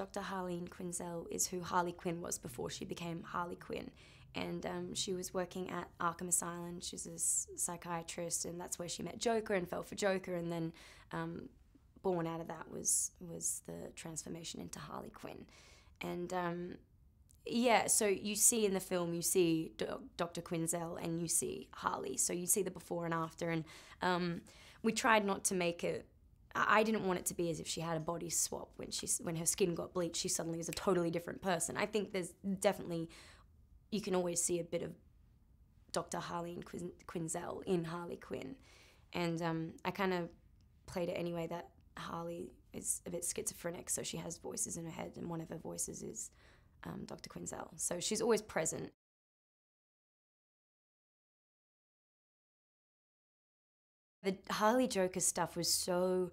Dr. Harlene Quinzel is who Harley Quinn was before she became Harley Quinn. And um, she was working at Arkham Asylum. She's a psychiatrist, and that's where she met Joker and fell for Joker. And then, um, born out of that was was the transformation into Harley Quinn. And um, yeah, so you see in the film, you see Do Dr. Quinzel and you see Harley. So you see the before and after. And um, we tried not to make it I didn't want it to be as if she had a body swap when she when her skin got bleached. She suddenly is a totally different person. I think there's definitely you can always see a bit of Dr. Harleen Quin- Quinzel in Harley Quinn, and um, I kind of played it anyway that Harley is a bit schizophrenic, so she has voices in her head, and one of her voices is um, Dr. Quinzel. So she's always present. the Harley Joker stuff was so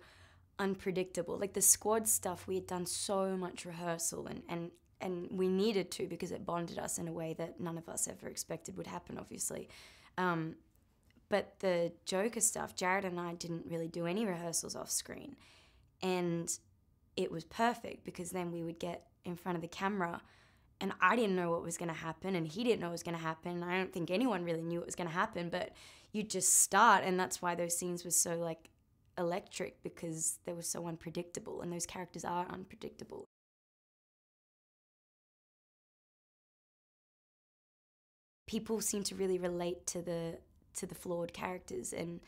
unpredictable. Like the squad stuff, we had done so much rehearsal and, and, and we needed to because it bonded us in a way that none of us ever expected would happen, obviously. Um, but the Joker stuff, Jared and I didn't really do any rehearsals off screen. And it was perfect because then we would get in front of the camera and I didn't know what was going to happen, and he didn't know what was going to happen. I don't think anyone really knew what was going to happen, but you just start, and that's why those scenes were so like electric because they were so unpredictable, and those characters are unpredictable. People seem to really relate to the to the flawed characters, and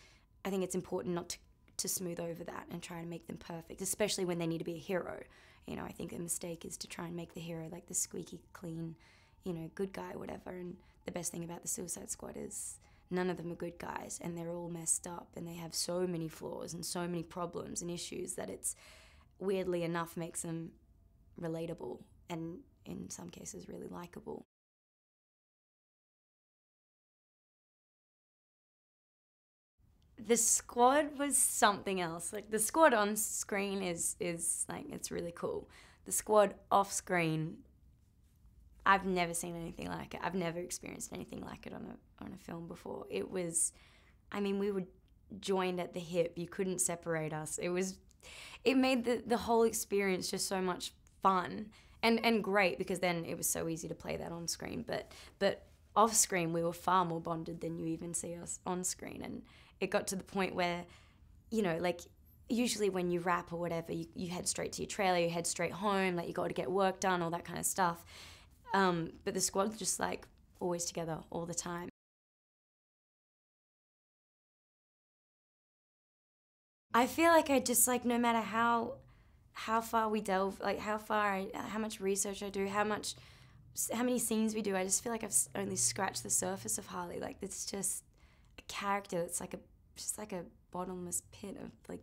I think it's important not to to smooth over that and try and make them perfect, especially when they need to be a hero. You know, I think the mistake is to try and make the hero like the squeaky clean, you know, good guy, whatever. And the best thing about the Suicide Squad is none of them are good guys and they're all messed up and they have so many flaws and so many problems and issues that it's weirdly enough makes them relatable and in some cases really likable. the squad was something else. Like the squad on screen is is like it's really cool. The squad off screen, I've never seen anything like it. I've never experienced anything like it on a on a film before. It was, I mean, we were joined at the hip. You couldn't separate us. It was, it made the the whole experience just so much fun and and great because then it was so easy to play that on screen. But but off screen we were far more bonded than you even see us on screen and it got to the point where, you know, like usually when you rap or whatever, you, you head straight to your trailer, you head straight home, like you got to get work done, all that kind of stuff. Um, but the squad's just like always together all the time. I feel like I just like no matter how how far we delve, like how far I, how much research I do, how much how many scenes we do, I just feel like I've only scratched the surface of Harley. Like it's just character that's like a just like a bottomless pit of like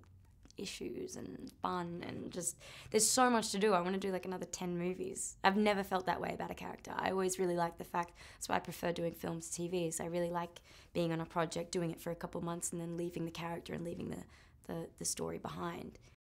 issues and fun and just there's so much to do. I want to do like another 10 movies. I've never felt that way about a character. I always really like the fact that's why I prefer doing films to TV. So I really like being on a project, doing it for a couple months and then leaving the character and leaving the the, the story behind.